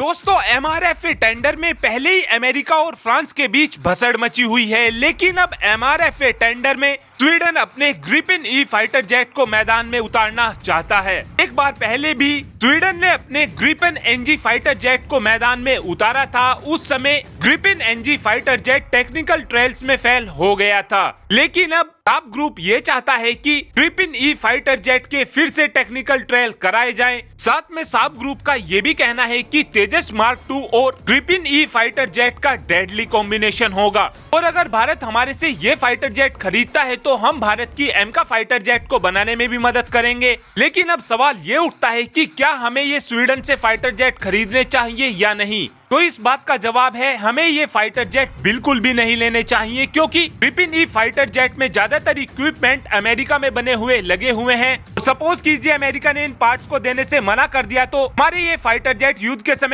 दोस्तों M R F tender में पहले ही अमेरिका और फ्रांस के बीच भसड़ मची हुई है लेकिन अब एम आर एफ टेंडर में स्वीडन अपने ग्रिपिन ई फाइटर जेट को मैदान में उतारना चाहता है एक बार पहले भी स्वीडन ने अपने ग्रिपिन एनजी फाइटर जेट को मैदान में उतारा था उस समय Gripen NG fighter jet technical trials में फेल हो गया था लेकिन अब टॉप ग्रुप ये चाहता है कि ट्रिपिन ई फाइटर जेट के फिर से टेक्निकल ट्रायल कराए जाएं। साथ में साफ ग्रुप का ये भी कहना है कि तेजस मार्क टू और ट्रिपिन ई फाइटर जेट का डेडली कॉम्बिनेशन होगा और अगर भारत हमारे से ये फाइटर जेट खरीदता है तो हम भारत की एम का फाइटर जेट को बनाने में भी मदद करेंगे लेकिन अब सवाल ये उठता है कि क्या हमें ये स्वीडन से फाइटर जेट खरीदने चाहिए या नहीं तो इस बात का जवाब है हमें ये फाइटर जेट बिल्कुल भी नहीं लेने चाहिए क्योंकि विपिन ई फाइटर जेट में ज्यादातर इक्विपमेंट अमेरिका में बने हुए लगे हुए हैं सपोज कीजिए अमेरिका ने इन पार्ट्स को देने से मना कर दिया तो हमारे ये फाइटर जेट युद्ध के समय